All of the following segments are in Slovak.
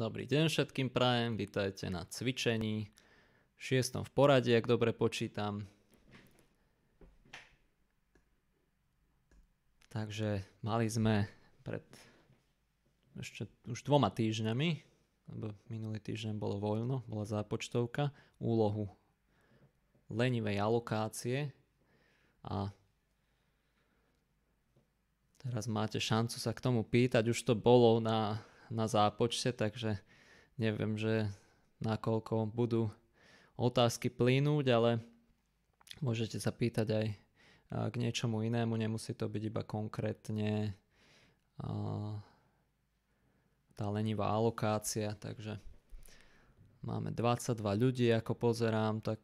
Dobrý deň všetkým prajem, vítajte na cvičení, šiestom v poradí, ak dobre počítam. Takže mali sme pred ešte už dvoma týždňami, lebo minulý týždeň bolo voľno, bola zápočtovka, úlohu lenivej alokácie a teraz máte šancu sa k tomu pýtať, už to bolo na na zápočte, takže neviem, že nakoľko budú otázky plynúť, ale môžete sa pýtať aj k niečomu inému, nemusí to byť iba konkrétne tá lenivá alokácia, takže máme 22 ľudí, ako pozerám, tak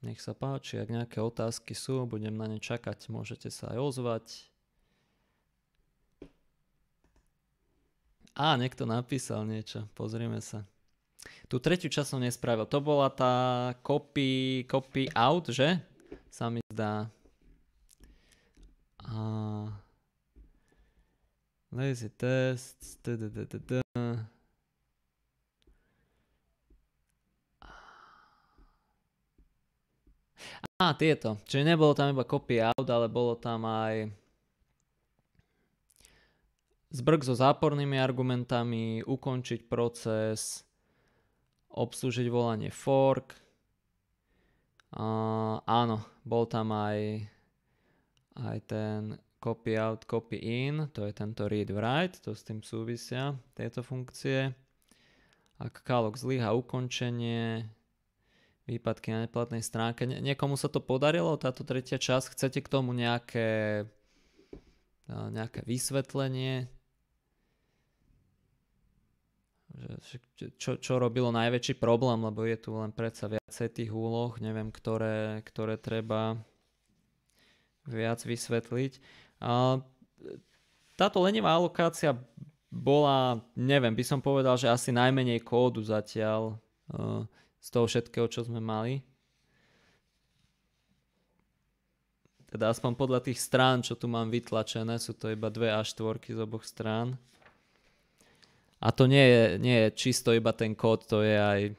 nech sa páči, ak nejaké otázky sú, budem na ne čakať, môžete sa aj ozvať. Á, niekto napísal niečo, pozrieme sa. Tu tretiu časť som nespravil. To bola tá copy, copy out, že? Sa mi zdá. A... Lazy test. Tadadadada. Á, tieto. Čiže nebolo tam iba copy out, ale bolo tam aj zbrk so zápornými argumentami, ukončiť proces, obsúžiť volanie fork. Uh, áno, bol tam aj, aj ten copy out, copy in, to je tento read write, to s tým súvisia tieto funkcie. Ak kalok zlyha ukončenie, výpadky na neplatnej stránke. Nie, niekomu sa to podarilo, táto tretia časť. Chcete k tomu nejaké, nejaké vysvetlenie? že čo, čo robilo najväčší problém, lebo je tu len predsa viacej tých úloh, neviem, ktoré, ktoré treba viac vysvetliť. A táto lenivá alokácia bola, neviem, by som povedal, že asi najmenej kódu zatiaľ e, z toho všetkého, čo sme mali. Teda aspoň podľa tých strán, čo tu mám vytlačené, sú to iba dve až štvorky z oboch strán. A to nie je, nie je čisto iba ten kód, to je aj e,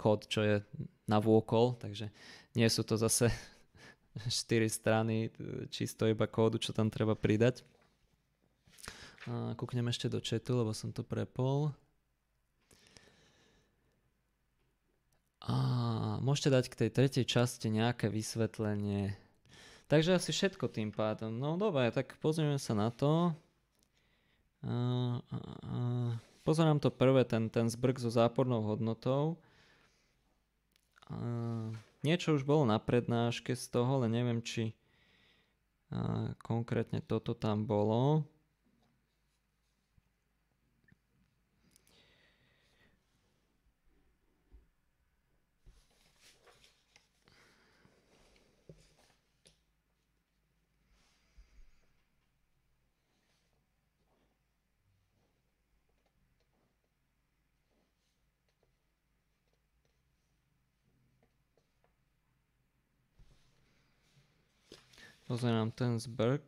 kód, čo je vôkol, takže nie sú to zase 4 strany e, čisto iba kódu, čo tam treba pridať. Kúknem ešte do chatu, lebo som to prepol. A môžete dať k tej tretej časti nejaké vysvetlenie. Takže asi všetko tým pádom. No dobre, tak pozrieme sa na to. Uh, uh, uh. Pozerám to prvé, ten, ten zbrk so zápornou hodnotou. Niečo už bolo na prednáške z toho, ale neviem, či konkrétne toto tam bolo. Pozerám ten zberg.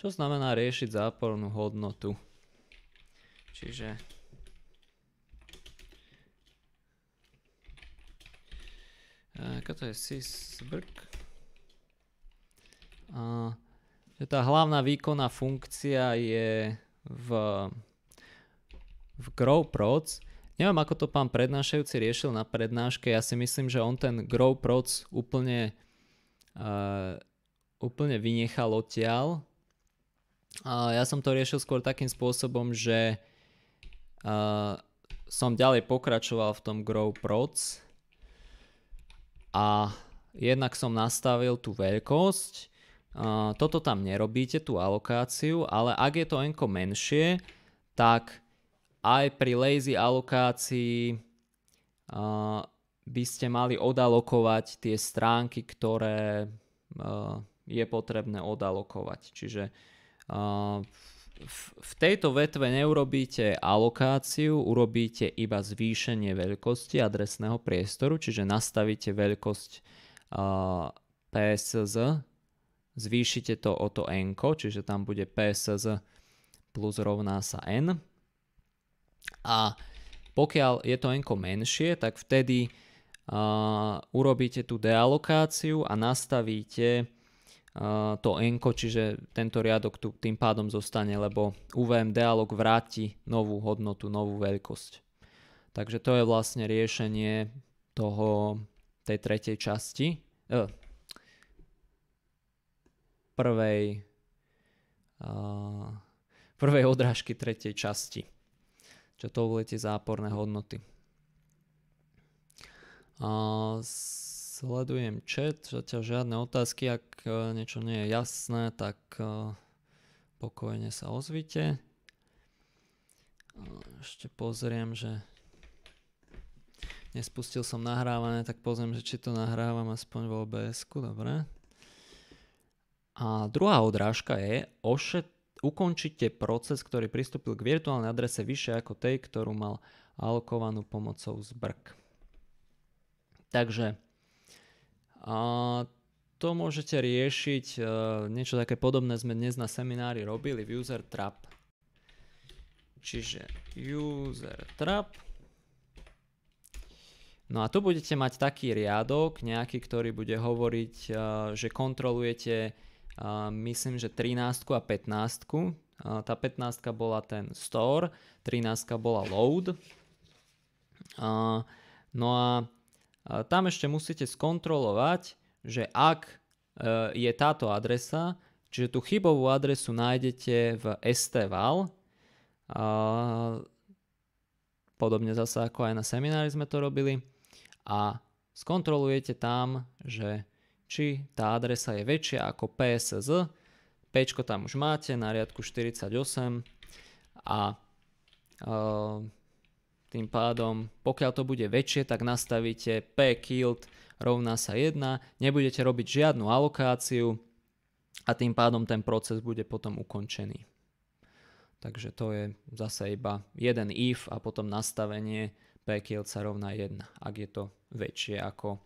Čo znamená riešiť zápornú hodnotu? Čiže eh, to je sysbrk. A že tá hlavná výkonná funkcia je v, v grow proc. Neviem, ako to pán prednášajúci riešil na prednáške. Ja si myslím, že on ten grow proc úplne, uh, úplne vynechal odtiaľ. Uh, ja som to riešil skôr takým spôsobom, že uh, som ďalej pokračoval v tom grow proc a jednak som nastavil tú veľkosť toto tam nerobíte, tú alokáciu, ale ak je to enko menšie, tak aj pri lazy alokácii uh, by ste mali odalokovať tie stránky, ktoré uh, je potrebné odalokovať. Čiže uh, v, v tejto vetve neurobíte alokáciu, urobíte iba zvýšenie veľkosti adresného priestoru, čiže nastavíte veľkosť PSZ zvýšite to o to n, čiže tam bude PSZ plus rovná sa n. A pokiaľ je to n menšie, tak vtedy uh, urobíte tú dealokáciu a nastavíte uh, to n, čiže tento riadok tu tým pádom zostane, lebo UVM dealog vráti novú hodnotu, novú veľkosť. Takže to je vlastne riešenie toho, tej tretej časti, eh, prvej, uh, prvej odrážky tretej časti. Čo to boli tie záporné hodnoty. Uh, sledujem chat, zatiaľ žiadne otázky, ak niečo nie je jasné, tak pokojne sa ozvite. Ešte pozriem, že nespustil som nahrávanie, tak pozriem, že či to nahrávam aspoň v obs -ku. dobre. A druhá odrážka je, ošet, ukončite proces, ktorý pristúpil k virtuálnej adrese vyššie ako tej, ktorú mal alokovanú pomocou zbrk. Takže a to môžete riešiť, e, niečo také podobné sme dnes na seminári robili v user trap. Čiže user trap. No a tu budete mať taký riadok, nejaký, ktorý bude hovoriť, e, že kontrolujete myslím, že 13 a 15. tá 15 bola ten store, 13 bola load. no a, tam ešte musíte skontrolovať, že ak e, je táto adresa, čiže tú chybovú adresu nájdete v stval, podobne zase ako aj na seminári sme to robili, a skontrolujete tam, že či tá adresa je väčšia ako PSZ. P tam už máte na riadku 48 a e, tým pádom, pokiaľ to bude väčšie, tak nastavíte P killed rovná sa 1, nebudete robiť žiadnu alokáciu a tým pádom ten proces bude potom ukončený. Takže to je zase iba jeden if a potom nastavenie p kilt sa rovná 1, ak je to väčšie ako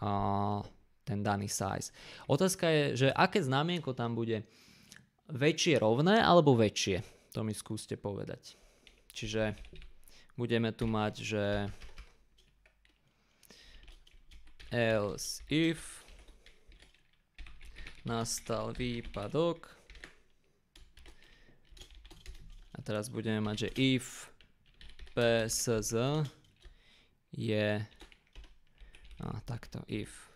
uh, ten daný size. Otázka je, že aké znamienko tam bude väčšie rovné alebo väčšie. To mi skúste povedať. Čiže budeme tu mať, že else if nastal výpadok a teraz budeme mať, že if psz je a takto if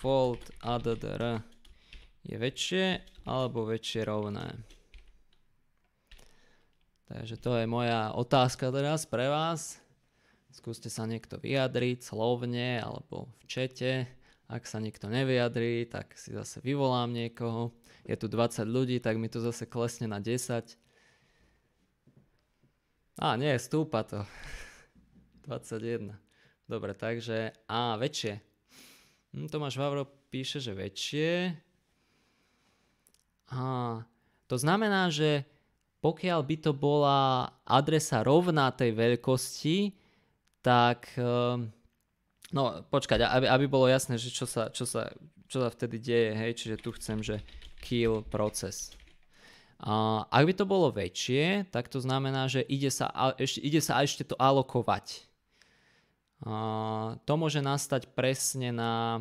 fold addr je väčšie alebo väčšie rovné. Takže to je moja otázka teraz pre vás. Skúste sa niekto vyjadriť slovne alebo v čete. Ak sa niekto nevyjadrí, tak si zase vyvolám niekoho. Je tu 20 ľudí, tak mi to zase klesne na 10. A nie, stúpa to. 21. Dobre, takže A väčšie. Hm, Tomáš Vavro píše, že väčšie. A to znamená, že pokiaľ by to bola adresa rovná tej veľkosti, tak... Ehm, no počkať, aby, aby bolo jasné, že čo sa, čo, sa, čo sa vtedy deje, hej, čiže tu chcem, že kill proces. A ak by to bolo väčšie, tak to znamená, že ide sa, ide sa ešte to alokovať. To môže nastať presne na,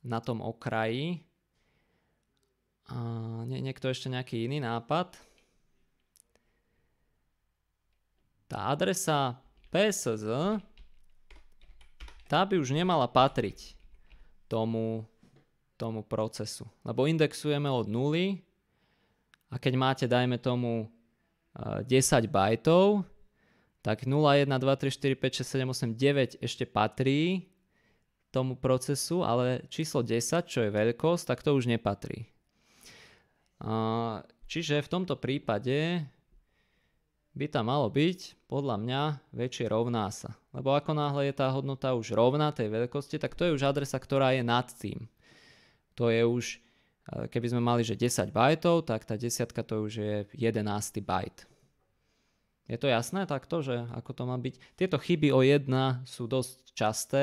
na tom okraji. Nie, niekto ešte nejaký iný nápad? Tá adresa PSZ tá by už nemala patriť tomu, tomu procesu. Lebo indexujeme od nuly a keď máte, dajme tomu, 10 e, bajtov, tak 0, 1, 2, 3, 4, 5, 6, 7, 8, 9 ešte patrí tomu procesu, ale číslo 10, čo je veľkosť, tak to už nepatrí. Čiže v tomto prípade by tam malo byť podľa mňa väčšie rovná sa. Lebo ako náhle je tá hodnota už rovná tej veľkosti, tak to je už adresa, ktorá je nad tým. To je už, e, keby sme mali že 10 bajtov, tak tá desiatka to už je 11 bajt. Je to jasné takto, že ako to má byť? Tieto chyby o jedna sú dosť časté.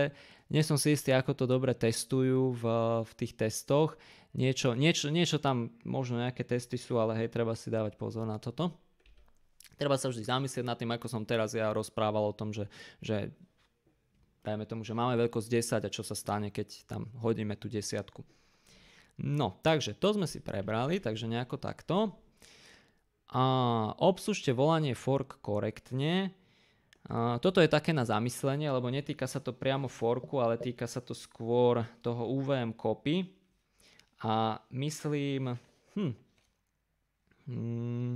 Nie som si istý, ako to dobre testujú v, v tých testoch. Niečo, niečo, niečo tam, možno nejaké testy sú, ale hej, treba si dávať pozor na toto. Treba sa vždy zamyslieť nad tým, ako som teraz ja rozprával o tom, že, že dajme tomu, že máme veľkosť 10 a čo sa stane, keď tam hodíme tú desiatku. No, takže to sme si prebrali, takže nejako takto. A obslužte volanie fork korektne. A toto je také na zamyslenie, lebo netýka sa to priamo forku, ale týka sa to skôr toho UVM copy. A myslím, hm, hmm,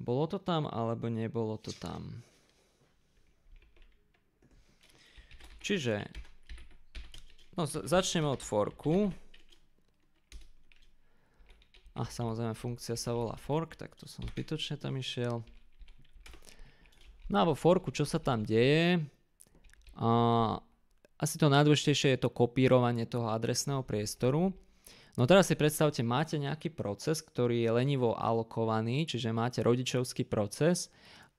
bolo to tam alebo nebolo to tam. Čiže no, začneme od forku. A samozrejme funkcia sa volá fork, tak to som zbytočne tam išiel. No a vo forku, čo sa tam deje? A, asi to najdôležitejšie je to kopírovanie toho adresného priestoru. No teraz si predstavte, máte nejaký proces, ktorý je lenivo alokovaný, čiže máte rodičovský proces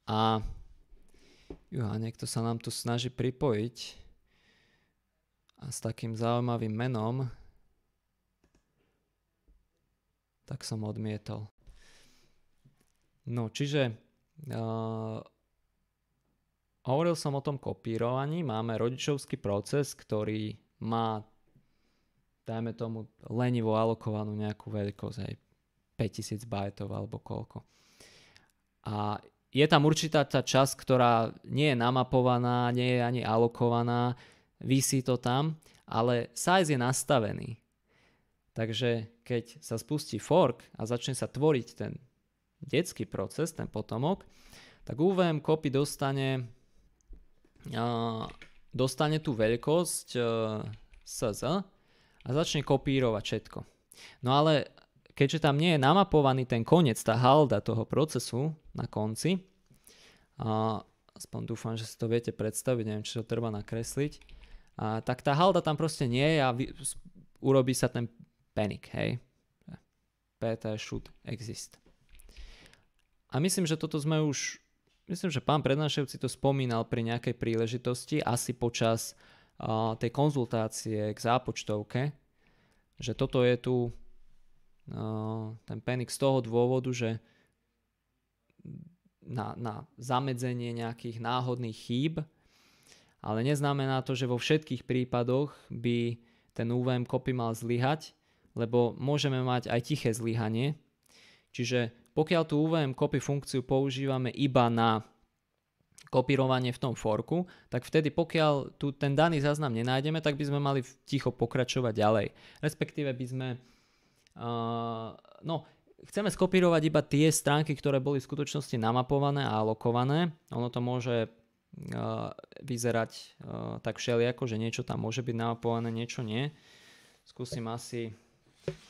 a juha, niekto sa nám tu snaží pripojiť a s takým zaujímavým menom tak som odmietol. No, čiže uh, hovoril som o tom kopírovaní. Máme rodičovský proces, ktorý má, dajme tomu, lenivo alokovanú nejakú veľkosť, aj 5000 bajtov alebo koľko. A je tam určitá tá časť, ktorá nie je namapovaná, nie je ani alokovaná, vysí to tam, ale size je nastavený. Takže keď sa spustí fork a začne sa tvoriť ten detský proces, ten potomok, tak UVM copy dostane, uh, dostane tú veľkosť uh, e, SZ a začne kopírovať všetko. No ale keďže tam nie je namapovaný ten koniec, tá halda toho procesu na konci, a aspoň dúfam, že si to viete predstaviť, neviem, či to treba nakresliť, a, tak tá halda tam proste nie je a vy, urobí sa ten panic, hej. PT should exist. A myslím, že toto sme už, myslím, že pán prednášajúci to spomínal pri nejakej príležitosti, asi počas uh, tej konzultácie k zápočtovke, že toto je tu uh, ten panic z toho dôvodu, že na, na zamedzenie nejakých náhodných chýb, ale neznamená to, že vo všetkých prípadoch by ten UVM copy mal zlyhať, lebo môžeme mať aj tiché zlyhanie. Čiže pokiaľ tú UVM copy funkciu používame iba na kopírovanie v tom forku, tak vtedy pokiaľ tu ten daný záznam nenájdeme, tak by sme mali ticho pokračovať ďalej. Respektíve by sme... Uh, no, chceme skopírovať iba tie stránky, ktoré boli v skutočnosti namapované a alokované. Ono to môže uh, vyzerať uh, tak všelijako, že niečo tam môže byť namapované, niečo nie. Skúsim asi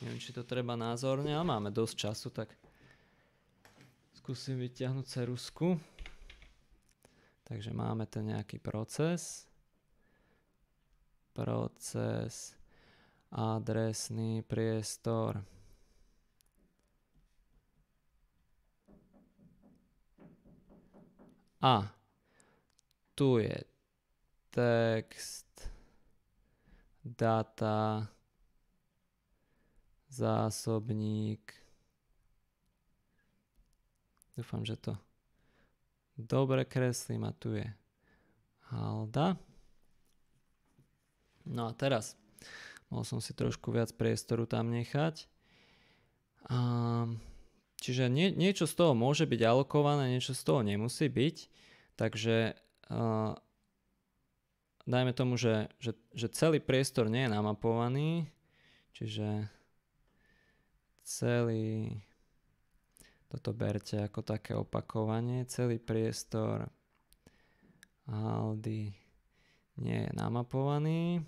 Neviem, či to treba názorne, ale máme dosť času, tak skúsim vyťahnuť cerusku. Takže máme ten nejaký proces. Proces adresný priestor. A tu je text, data, zásobník. Dúfam, že to dobre kreslím a tu je halda. No a teraz, mohol som si trošku viac priestoru tam nechať. A, čiže nie, niečo z toho môže byť alokované, niečo z toho nemusí byť. Takže uh, dajme tomu, že, že, že celý priestor nie je namapovaný, čiže celý, toto berte ako také opakovanie, celý priestor Aldy nie je namapovaný.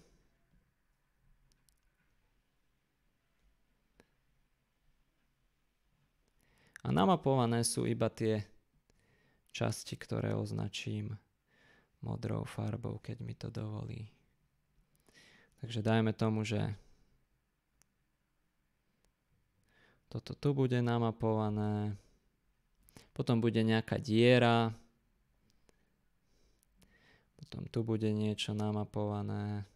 A namapované sú iba tie časti, ktoré označím modrou farbou, keď mi to dovolí. Takže dajme tomu, že Toto tu bude namapované. Potom bude nejaká diera. Potom tu bude niečo namapované.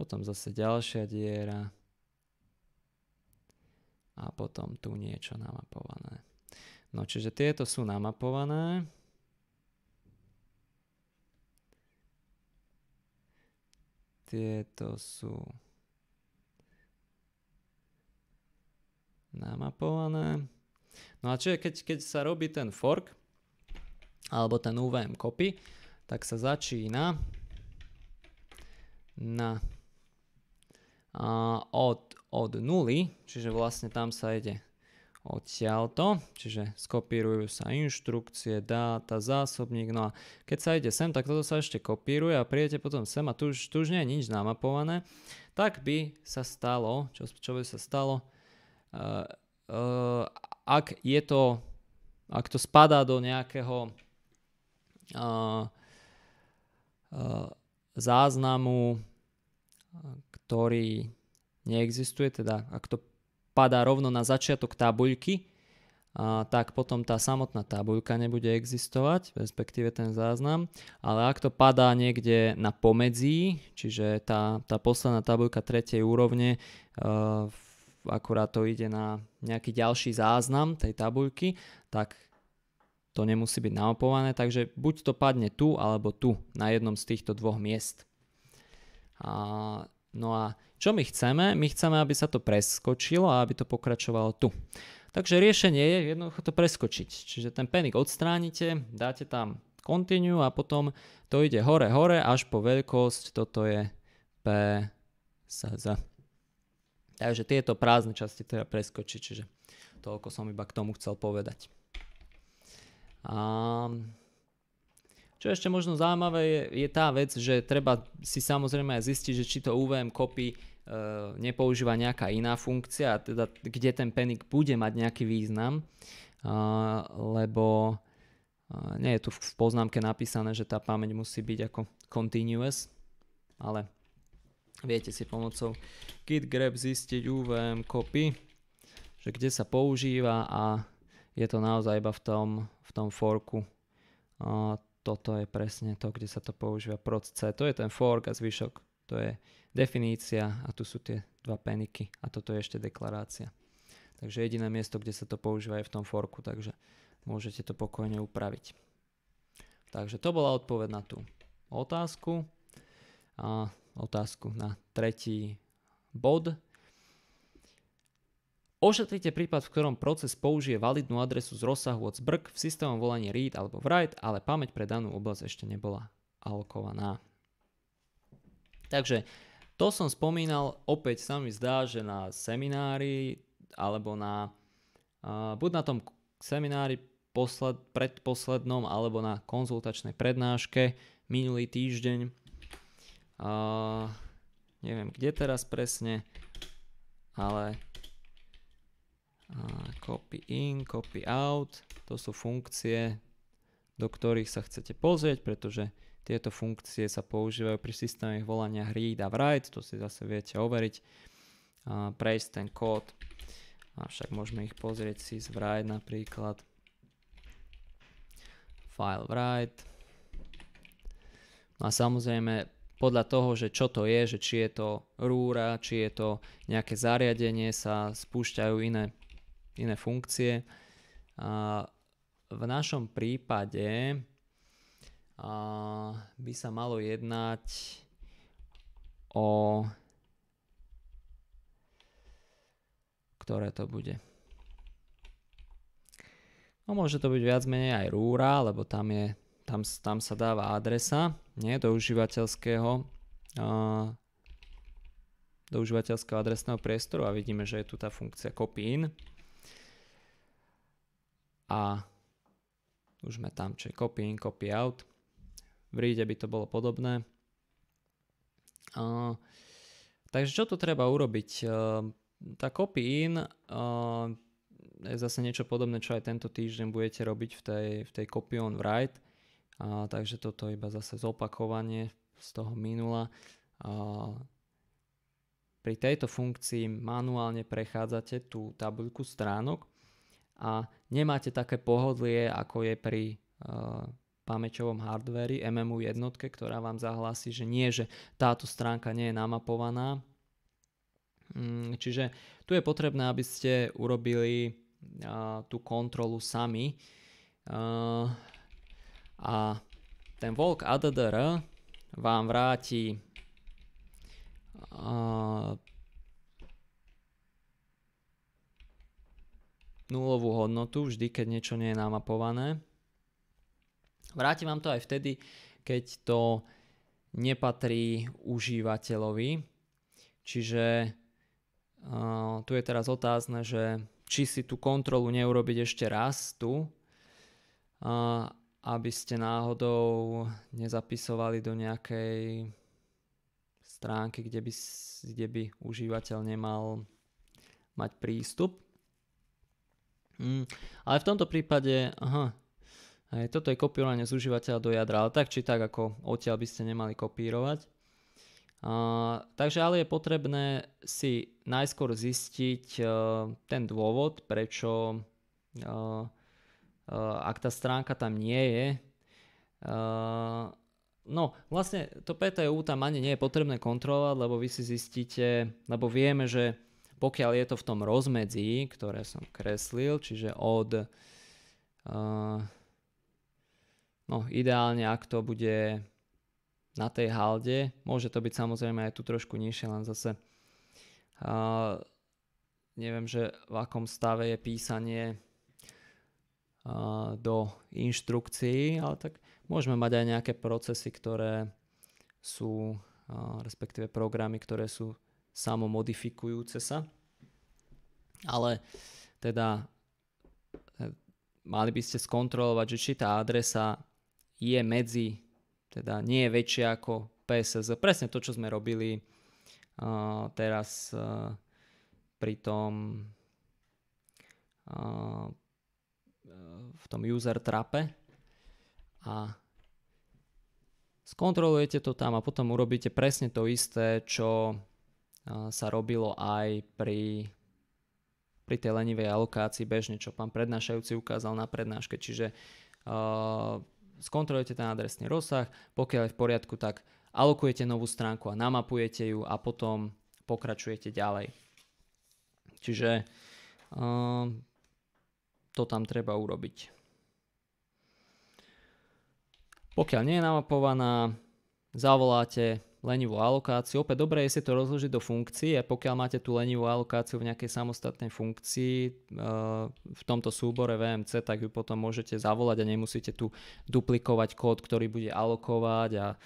Potom zase ďalšia diera. A potom tu niečo namapované. No čiže tieto sú namapované. Tieto sú namapované. No a čiže keď, keď sa robí ten fork, alebo ten UVM copy, tak sa začína na a, od, od nuly, čiže vlastne tam sa ide odtiaľto, čiže skopírujú sa inštrukcie, dáta, zásobník, no a keď sa ide sem, tak toto sa ešte kopíruje a prijete potom sem a tu už, tu už nie je nič namapované, tak by sa stalo, čo, čo by sa stalo, Eh, eh, ak je to, ak to spadá do nejakého eh, záznamu, ktorý neexistuje, teda ak to padá rovno na začiatok tabuľky, a tak potom tá samotná tabuľka nebude existovať, respektíve ten záznam, ale ak to padá niekde na pomedzi, čiže tá, tá posledná tabuľka tretej úrovne, uh, v akurát to ide na nejaký ďalší záznam tej tabuľky, tak to nemusí byť naopované, takže buď to padne tu alebo tu, na jednom z týchto dvoch miest. A, no a čo my chceme? My chceme, aby sa to preskočilo a aby to pokračovalo tu. Takže riešenie je jednoducho to preskočiť. Čiže ten penik odstránite, dáte tam continue a potom to ide hore, hore až po veľkosť, toto je P, sa, za. Takže tieto prázdne časti treba preskočiť, čiže toľko som iba k tomu chcel povedať. A čo ešte možno zaujímavé je, je tá vec, že treba si samozrejme aj zistiť, že či to UVM copy e, nepoužíva nejaká iná funkcia, teda kde ten penik bude mať nejaký význam, e, lebo e, nie je tu v poznámke napísané, že tá pamäť musí byť ako continuous, ale Viete si pomocou git grep zistiť UVM copy, že kde sa používa a je to naozaj iba v tom, v tom forku. A toto je presne to, kde sa to používa proc C. To je ten fork a zvyšok. To je definícia a tu sú tie dva peniky a toto je ešte deklarácia. Takže jediné miesto, kde sa to používa je v tom forku, takže môžete to pokojne upraviť. Takže to bola odpoveď na tú otázku. A otázku na tretí bod. Ošetrite prípad, v ktorom proces použije validnú adresu z rozsahu od zbrk v systémom volania read alebo write, ale pamäť pre danú oblasť ešte nebola alokovaná. Takže to som spomínal, opäť sa mi zdá, že na seminári alebo na uh, buď na tom seminári posled, predposlednom alebo na konzultačnej prednáške minulý týždeň Uh, neviem, kde teraz presne, ale uh, copy in, copy out, to sú funkcie, do ktorých sa chcete pozrieť, pretože tieto funkcie sa používajú pri systémoch volania read a write, to si zase viete overiť, uh, prejsť ten kód, avšak môžeme ich pozrieť si z write napríklad, file write, no a samozrejme podľa toho, že čo to je, že či je to rúra, či je to nejaké zariadenie, sa spúšťajú iné, iné funkcie. A v našom prípade a by sa malo jednať o... ktoré to bude. No môže to byť viac menej aj rúra, lebo tam, je, tam, tam sa dáva adresa nie, do užívateľského a, do užívateľského adresného priestoru a vidíme, že je tu tá funkcia copy-in a už sme tam, je copy in, copy out. V ríde by to bolo podobné. a, takže čo tu treba urobiť? A tá copy in je zase niečo podobné, čo aj tento týždeň budete robiť v tej, v tej copy on write. A, takže toto iba zase zopakovanie z toho minula. A, pri tejto funkcii manuálne prechádzate tú tabuľku stránok a nemáte také pohodlie, ako je pri a, e, pamäťovom hardveri MMU jednotke, ktorá vám zahlási, že nie, že táto stránka nie je namapovaná. Mm, čiže tu je potrebné, aby ste urobili a, e, tú kontrolu sami. Uh, a ten walk ADDR vám vráti uh, nulovú hodnotu vždy, keď niečo nie je namapované. Vráti vám to aj vtedy, keď to nepatrí užívateľovi. Čiže uh, tu je teraz otázne, že či si tú kontrolu neurobiť ešte raz tu, uh, aby ste náhodou nezapisovali do nejakej stránky, kde by, kde by užívateľ nemal mať prístup. Mm, ale v tomto prípade, aha, aj toto je kopírovanie z užívateľa do jadra, ale tak či tak ako odtiaľ by ste nemali kopírovať. Uh, takže ale je potrebné si najskôr zistiť uh, ten dôvod, prečo uh, Eh, ak tá stránka tam nie je. Eh, no, vlastne to PTU tam ani nie je potrebné kontrolovať, lebo vy si zistíte, lebo vieme, že pokiaľ je to v tom rozmedzi, ktoré som kreslil, čiže od... Eh, no, ideálne, ak to bude na tej halde, môže to byť samozrejme aj tu trošku nižšie, len zase neviem, že v akom stave je písanie do inštrukcií, ale tak môžeme mať aj nejaké procesy, ktoré sú, respektíve programy, ktoré sú samomodifikujúce sa. Ale teda e, mali by ste skontrolovať, že či tá adresa je medzi, teda nie je väčšia ako PSS. Presne to, čo sme robili e, teraz e, pri tom Eh, v tom user trape a skontrolujete to tam a potom urobíte presne to isté, čo eh, sa robilo aj pri, pri tej lenivej alokácii bežne, čo pán prednášajúci ukázal na prednáške. Čiže uh, skontrolujete ten adresný rozsah, pokiaľ je v poriadku, tak alokujete novú stránku a namapujete ju a potom pokračujete ďalej. Čiže uh, to tam treba urobiť. Pokiaľ nie je namapovaná, zavoláte lenivú alokáciu. Opäť dobre je si to rozložiť do funkcií a pokiaľ máte tú lenivú alokáciu v nejakej samostatnej funkcii eh, v tomto súbore VMC, tak ju potom môžete zavolať a nemusíte tu duplikovať kód, ktorý bude alokovať a eh,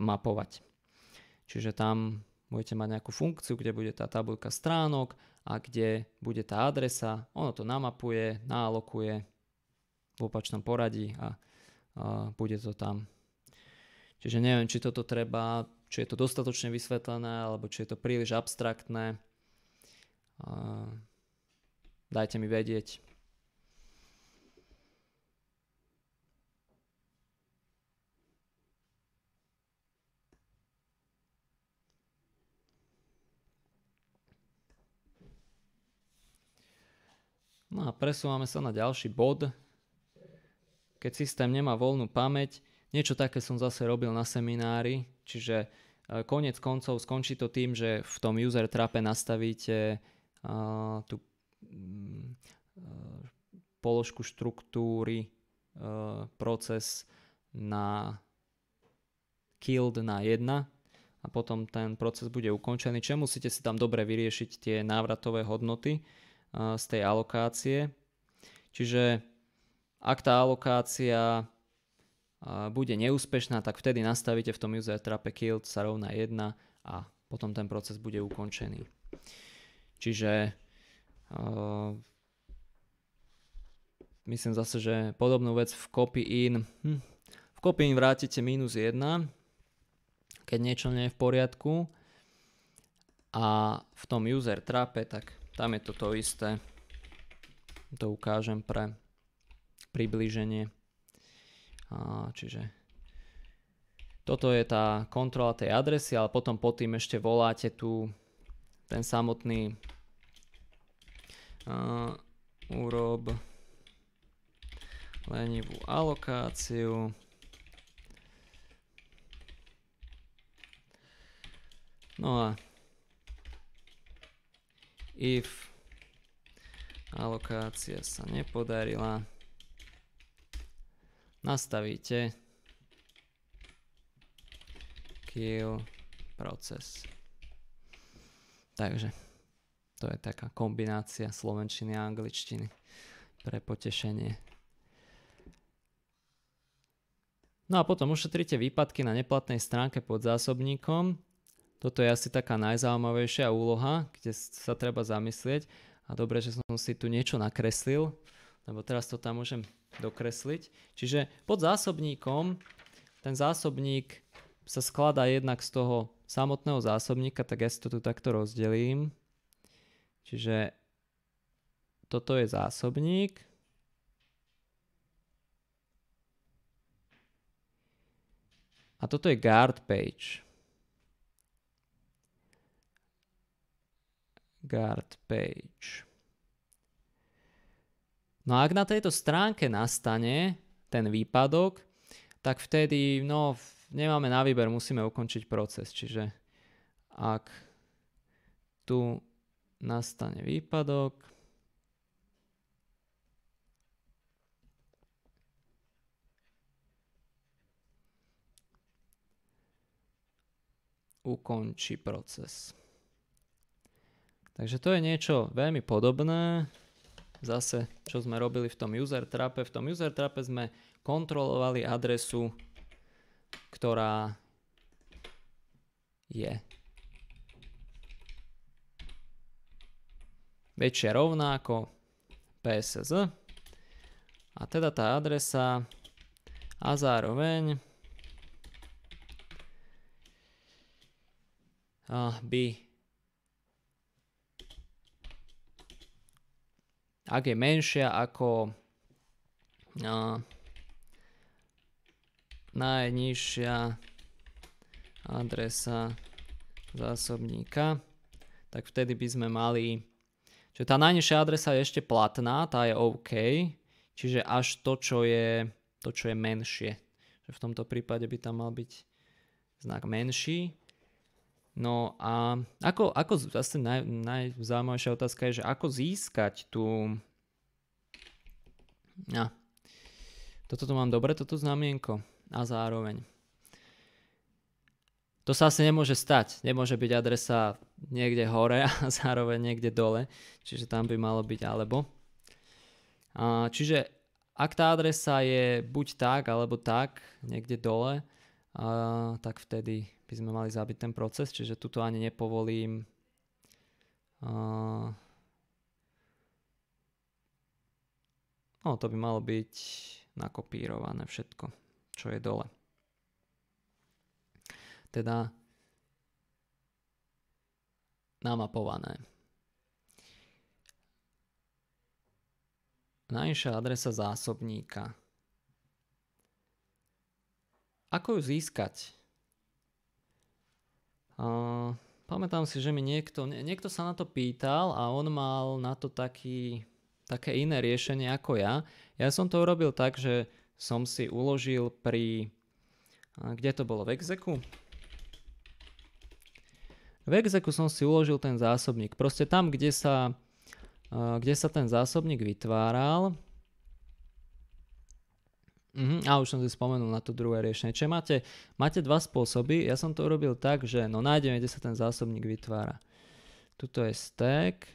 mapovať. Čiže tam budete mať nejakú funkciu, kde bude tá tabuľka stránok a kde bude tá adresa. Ono to namapuje, nálokuje v opačnom poradí a, a bude to tam. Čiže neviem, či toto treba, či je to dostatočne vysvetlené, alebo či je to príliš abstraktné. A, dajte mi vedieť. No a presúvame sa na ďalší bod. Keď systém nemá voľnú pamäť, niečo také som zase robil na seminári, čiže e, konec koncov skončí to tým, že v tom user trape nastavíte uh, tú um, položku štruktúry uh, proces na killed na 1 a potom ten proces bude ukončený, čo musíte si tam dobre vyriešiť tie návratové hodnoty z tej alokácie. Čiže ak tá alokácia bude neúspešná, tak vtedy nastavíte v tom user trape killed sa rovná 1 a potom ten proces bude ukončený. Čiže myslím zase, že podobnú vec v copy in hm, v copy in vrátite minus 1 keď niečo nie je v poriadku a v tom user trape tak tam je to to isté. To ukážem pre priblíženie. čiže toto je tá kontrola tej adresy, ale potom pod tým ešte voláte tu ten samotný urob lenivú alokáciu. No a if alokácia sa nepodarila, nastavíte kill proces. Takže to je taká kombinácia slovenčiny a angličtiny pre potešenie. No a potom ušetrite výpadky na neplatnej stránke pod zásobníkom toto je asi taká najzaujímavejšia úloha, kde sa treba zamyslieť. A dobre, že som si tu niečo nakreslil, lebo teraz to tam môžem dokresliť. Čiže pod zásobníkom, ten zásobník sa skladá jednak z toho samotného zásobníka, tak ja si to tu takto rozdelím. Čiže toto je zásobník. A toto je guard page. guard page. No a ak na tejto stránke nastane ten výpadok, tak vtedy no, nemáme na výber, musíme ukončiť proces. Čiže ak tu nastane výpadok, ukončí proces. Takže to je niečo veľmi podobné. Zase, čo sme robili v tom user trape. V tom user trape sme kontrolovali adresu, ktorá je väčšia rovná ako PSZ. A teda tá adresa a zároveň by Ak je menšia ako no, najnižšia adresa zásobníka, tak vtedy by sme mali... Čiže tá najnižšia adresa je ešte platná, tá je OK, čiže až to, čo je, to, čo je menšie. Že v tomto prípade by tam mal byť znak menší. No a ako, ako zase naj, najzaujímavejšia otázka je, že ako získať tú... Ja. Toto tu mám dobre, toto znamienko. A zároveň. To sa asi nemôže stať. Nemôže byť adresa niekde hore a zároveň niekde dole. Čiže tam by malo byť alebo. A, čiže ak tá adresa je buď tak alebo tak, niekde dole, a, tak vtedy by sme mali zabiť ten proces, čiže tuto ani nepovolím uh, no to by malo byť nakopírované všetko, čo je dole. Teda namapované. Najinšia adresa zásobníka. Ako ju získať? Uh, pamätám si, že mi niekto, niekto sa na to pýtal a on mal na to taký, také iné riešenie ako ja. Ja som to urobil tak, že som si uložil pri... Uh, kde to bolo? V exeku? V exeku som si uložil ten zásobník. Proste tam, kde sa, uh, kde sa ten zásobník vytváral, Uh-huh. a už som si spomenul na to druhé riešenie. Čiže máte, máte dva spôsoby. Ja som to urobil tak, že no nájdeme, kde sa ten zásobník vytvára. Tuto je stack.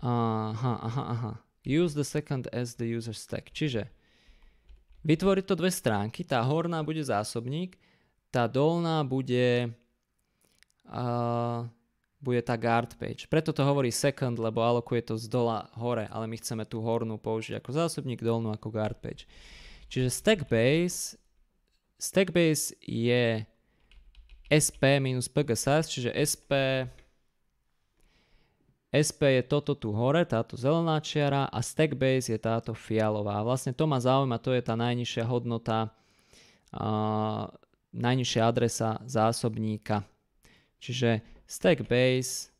Aha, aha, aha. Use the second as the user stack. Čiže vytvorí to dve stránky. Tá horná bude zásobník, tá dolná bude... Uh, bude tá guard page. Preto to hovorí second, lebo alokuje to z dola hore, ale my chceme tú hornú použiť ako zásobník, dolnú ako guard page. Čiže stack base, stack base je sp minus size, čiže sp SP je toto tu hore, táto zelená čiara a stack base je táto fialová. Vlastne to ma zaujíma, to je tá najnižšia hodnota, uh, najnižšia adresa zásobníka. Čiže stack base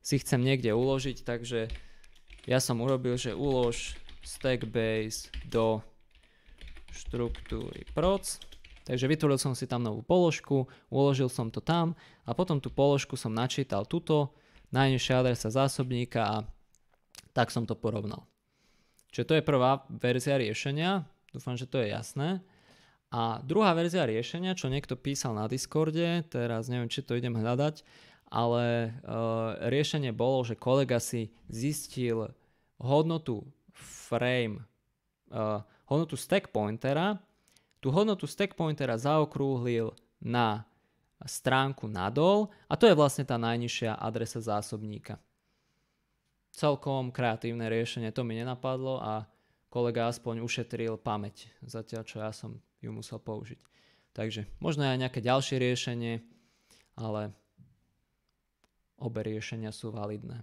si chcem niekde uložiť, takže ja som urobil, že ulož stack base do štruktúry proc. Takže vytvoril som si tam novú položku, uložil som to tam a potom tú položku som načítal tuto, najnižšia adresa zásobníka a tak som to porovnal. Čiže to je prvá verzia riešenia, dúfam, že to je jasné. A druhá verzia riešenia, čo niekto písal na Discorde, teraz neviem, či to idem hľadať, ale e, riešenie bolo, že kolega si zistil hodnotu frame, e, hodnotu stack pointera, tú hodnotu stack pointera zaokrúhlil na stránku nadol a to je vlastne tá najnižšia adresa zásobníka. Celkom kreatívne riešenie, to mi nenapadlo a kolega aspoň ušetril pamäť, zatiaľ čo ja som ju musel použiť. Takže možno aj nejaké ďalšie riešenie, ale obe riešenia sú validné.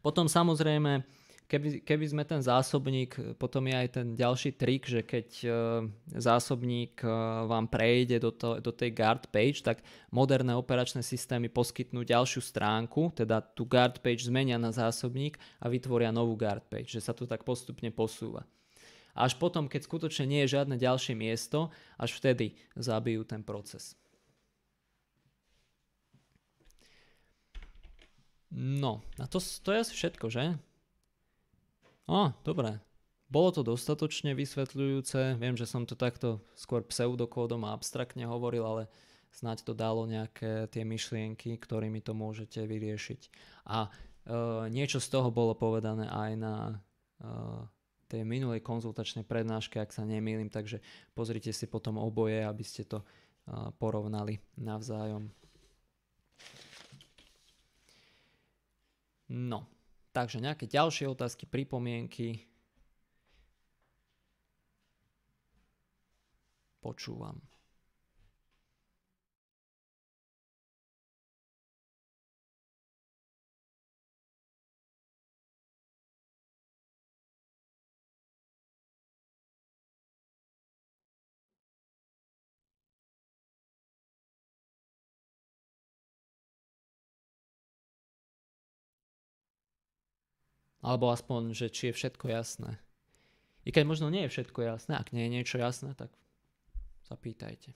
Potom samozrejme, keby, keby sme ten zásobník, potom je aj ten ďalší trik, že keď e, zásobník e, vám prejde do, to, do tej guard page, tak moderné operačné systémy poskytnú ďalšiu stránku, teda tú guard page zmenia na zásobník a vytvoria novú guard page, že sa to tak postupne posúva až potom, keď skutočne nie je žiadne ďalšie miesto, až vtedy zabijú ten proces. No, a to, to je asi všetko, že? Á, dobre. Bolo to dostatočne vysvetľujúce. Viem, že som to takto skôr pseudokódom a abstraktne hovoril, ale snáď to dalo nejaké tie myšlienky, ktorými to môžete vyriešiť. A e, niečo z toho bolo povedané aj na e, tej minulej konzultačnej prednáške, ak sa nemýlim, takže pozrite si potom oboje, aby ste to porovnali navzájom. No, takže nejaké ďalšie otázky, pripomienky. Počúvam. Alebo aspoň, že či je všetko jasné. I keď možno nie je všetko jasné, ak nie je niečo jasné, tak sa pýtajte.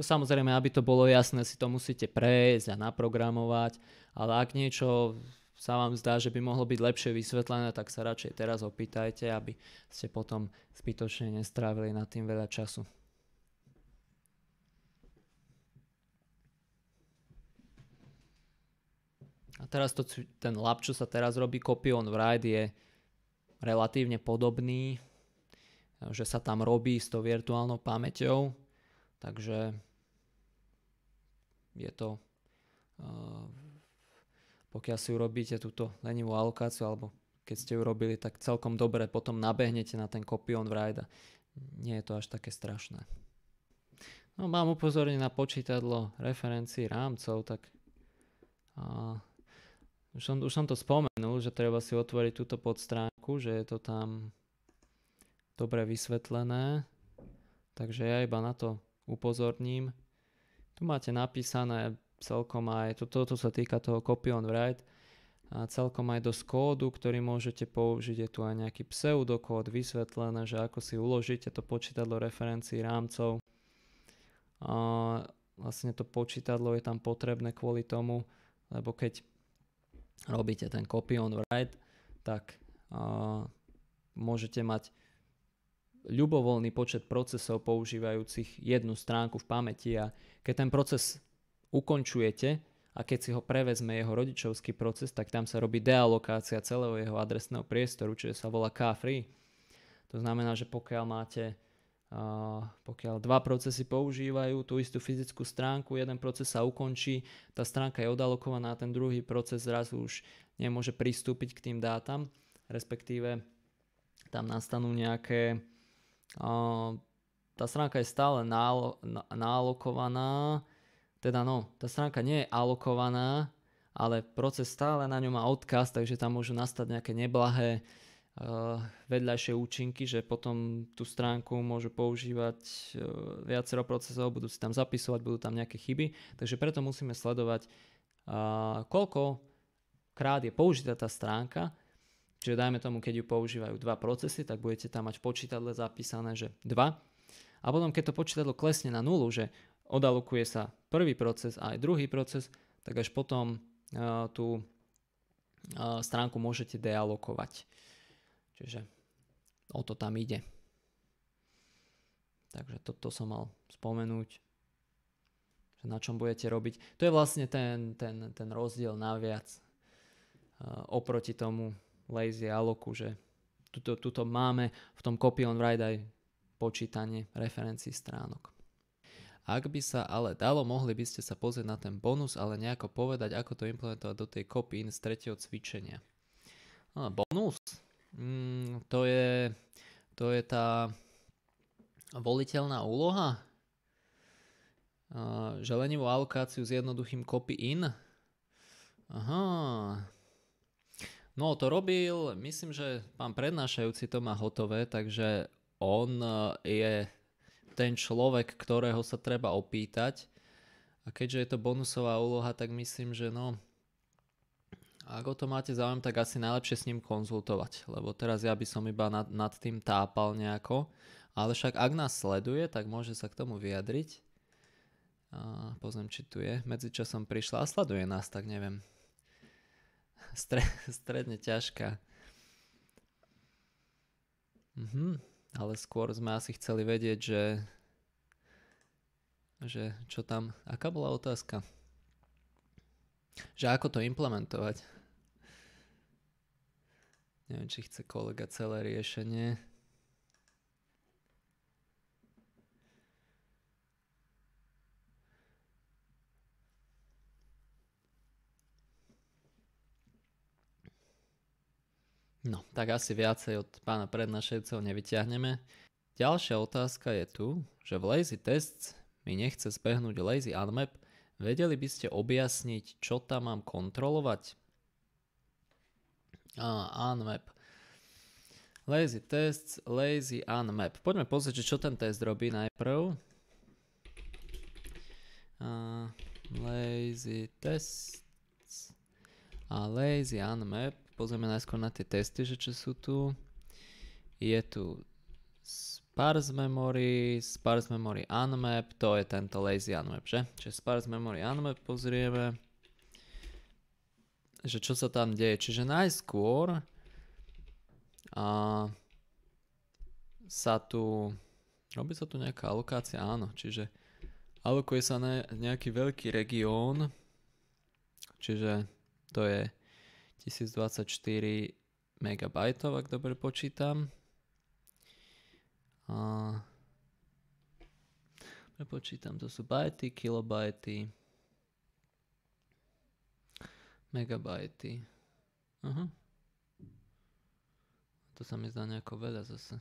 samozrejme, aby to bolo jasné, si to musíte prejsť a naprogramovať, ale ak niečo sa vám zdá, že by mohlo byť lepšie vysvetlené, tak sa radšej teraz opýtajte, aby ste potom zbytočne nestrávili nad tým veľa času. teraz to, ten lab, čo sa teraz robí, copy on write je relatívne podobný, že sa tam robí s tou virtuálnou pamäťou, takže je to eh, pokiaľ si urobíte túto lenivú alokáciu alebo keď ste ju robili, tak celkom dobre potom nabehnete na ten copy on write a nie je to až také strašné. No mám upozornenie na počítadlo referencií rámcov, tak už som, už som to spomenul, že treba si otvoriť túto podstránku, že je to tam dobre vysvetlené. Takže ja iba na to upozorním. Tu máte napísané celkom aj, toto to, sa týka toho copy on write, a celkom aj dosť kódu, ktorý môžete použiť. Je tu aj nejaký pseudokód vysvetlené, že ako si uložíte to počítadlo referencií rámcov. A vlastne to počítadlo je tam potrebné kvôli tomu, lebo keď robíte ten copy on write, tak uh, môžete mať ľubovoľný počet procesov používajúcich jednu stránku v pamäti a keď ten proces ukončujete a keď si ho prevezme jeho rodičovský proces, tak tam sa robí dealokácia celého jeho adresného priestoru, čiže sa volá K-free. To znamená, že pokiaľ máte pokiaľ dva procesy používajú tú istú fyzickú stránku, jeden proces sa ukončí, tá stránka je odalokovaná a ten druhý proces zrazu už nemôže pristúpiť k tým dátam, respektíve tam nastanú nejaké... Tá stránka je stále nálo, nálokovaná, teda no, tá stránka nie je alokovaná, ale proces stále na ňom má odkaz, takže tam môžu nastať nejaké neblahé uh, Eh, vedľajšie účinky, že potom tú stránku môžu používať eh, viacero procesov, budú si tam zapisovať, budú tam nejaké chyby, takže preto musíme sledovať, eh, koľko krát je použitá tá stránka, čiže dajme tomu, keď ju používajú dva procesy, tak budete tam mať v počítadle zapísané, že dva. a potom keď to počítadlo klesne na nulu, že odalokuje sa prvý proces a aj druhý proces, tak až potom tú stránku môžete dealokovať. Čiže o to tam ide. Takže toto som mal spomenúť, že na čom budete robiť. To je vlastne ten, ten, ten rozdiel naviac uh, oproti tomu lazy aloku, že tuto, tuto máme v tom copy on write aj počítanie referencií stránok. Ak by sa ale dalo, mohli by ste sa pozrieť na ten bonus, ale nejako povedať, ako to implementovať do tej copy in z tretieho cvičenia. No, bonus? Mm, to, je, to je tá voliteľná úloha. Uh, želenivú alokáciu s jednoduchým copy-in. Aha. No to robil, myslím, že pán prednášajúci to má hotové, takže on uh, je ten človek, ktorého sa treba opýtať. A keďže je to bonusová úloha, tak myslím, že no, ak o to máte záujem, tak asi najlepšie s ním konzultovať, lebo teraz ja by som iba nad, nad tým tápal nejako, ale však ak nás sleduje, tak môže sa k tomu vyjadriť. A pozriem, či tu je. Medzičasom prišla a sleduje nás, tak neviem. Stre, stredne ťažká. Mhm, ale skôr sme asi chceli vedieť, že, že čo tam, aká bola otázka? Že ako to implementovať? Neviem, či chce kolega celé riešenie. No, tak asi viacej od pána prednášajúceho nevyťahneme. Ďalšia otázka je tu, že v Lazy Tests mi nechce zbehnúť Lazy Unmap. Vedeli by ste objasniť, čo tam mám kontrolovať? Uh, unmap. Lazy tests, lazy unmap. Poďme pozrieť, čo ten test robí najprv. Uh, lazy tests a lazy unmap. Pozrieme najskôr na tie testy, že čo sú tu. Je tu sparse memory, sparse memory unmap, to je tento lazy unmap, že? Čiže sparse memory unmap pozrieme že čo sa tam deje. Čiže najskôr a, sa tu robí sa tu nejaká alokácia, áno, čiže alokuje sa na nejaký veľký región, čiže to je 1024 MB, ak dobre počítam. A, počítam, to sú bajty, kilobajty, Megabajty. Aha. To sa mi zdá nejako veľa zase.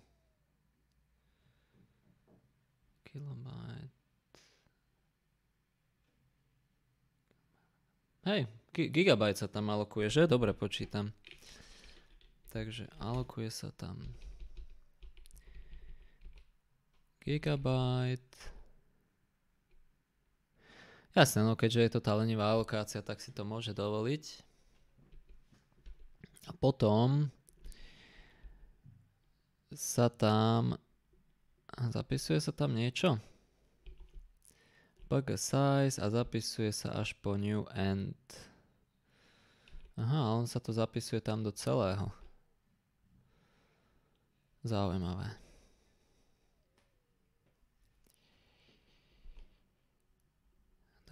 Kilobajt. Hej, gigabajt sa tam alokuje, že? Dobre počítam. Takže alokuje sa tam gigabajt. Jasné, no keďže je to tá lenivá alokácia, tak si to môže dovoliť. A potom sa tam... Zapisuje sa tam niečo? Bug size a zapisuje sa až po new end. Aha, on sa to zapisuje tam do celého. Zaujímavé.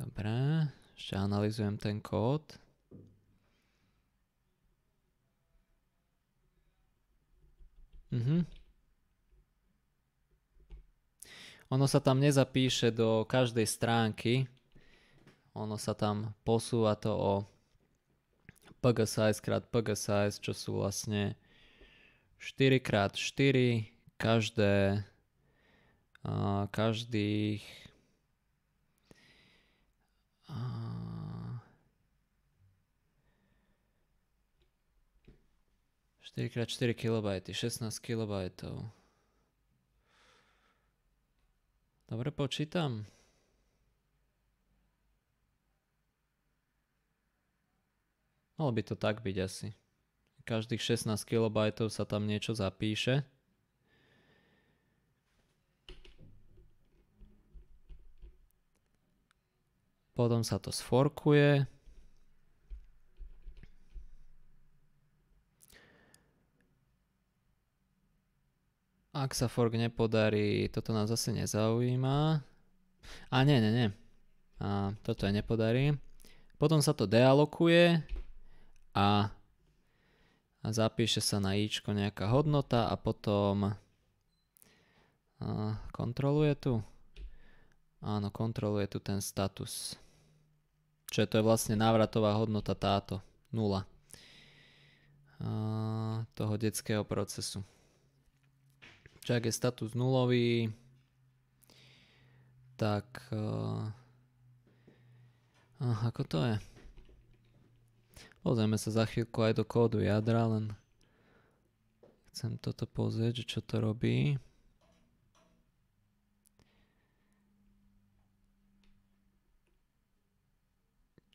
Dobre, ešte analizujem ten kód. Mhm. Ono sa tam nezapíše do každej stránky. Ono sa tam posúva to o pg size krát pg size, čo sú vlastne 4x4 každé uh, každých a... x 4 kB, 16 kB. Dobre počítam. Malo by to tak byť asi. Každých 16 kB sa tam niečo zapíše. potom sa to sforkuje. Ak sa fork nepodarí, toto nás zase nezaujíma. A nie, nie, nie. A toto aj nepodarí. Potom sa to dealokuje a, zapíše sa na ičko nejaká hodnota a potom kontroluje tu. Áno, kontroluje tu ten status. Čiže to je vlastne návratová hodnota táto. Nula. toho detského procesu. Čiže ak je status nulový, tak... Uh, ako to je? Pozrieme sa za chvíľku aj do kódu jadra, len chcem toto pozrieť, že čo to robí.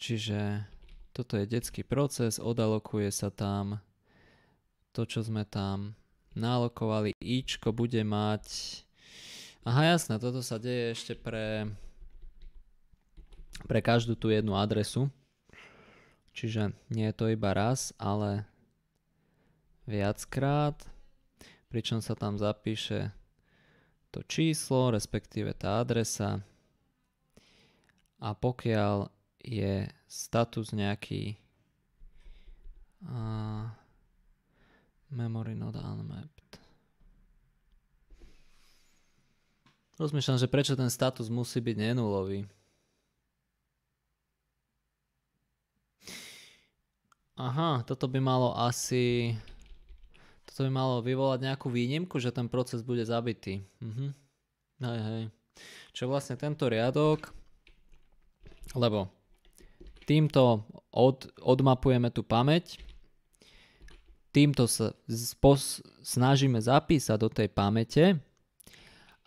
Čiže toto je detský proces, odalokuje sa tam to, čo sme tam nalokovali, Ičko bude mať... Aha, jasné, toto sa deje ešte pre, pre každú tú jednu adresu. Čiže nie je to iba raz, ale viackrát, pričom sa tam zapíše to číslo, respektíve tá adresa. A pokiaľ je status nejaký uh, memory not unmapped. Rozmýšľam, že prečo ten status musí byť nenulový. Aha, toto by malo asi... Toto by malo vyvolať nejakú výnimku, že ten proces bude zabitý. Uh-huh. Hej, hej. Čo vlastne tento riadok... Lebo Týmto od, odmapujeme tú pamäť. Týmto sa spos, snažíme zapísať do tej pamäte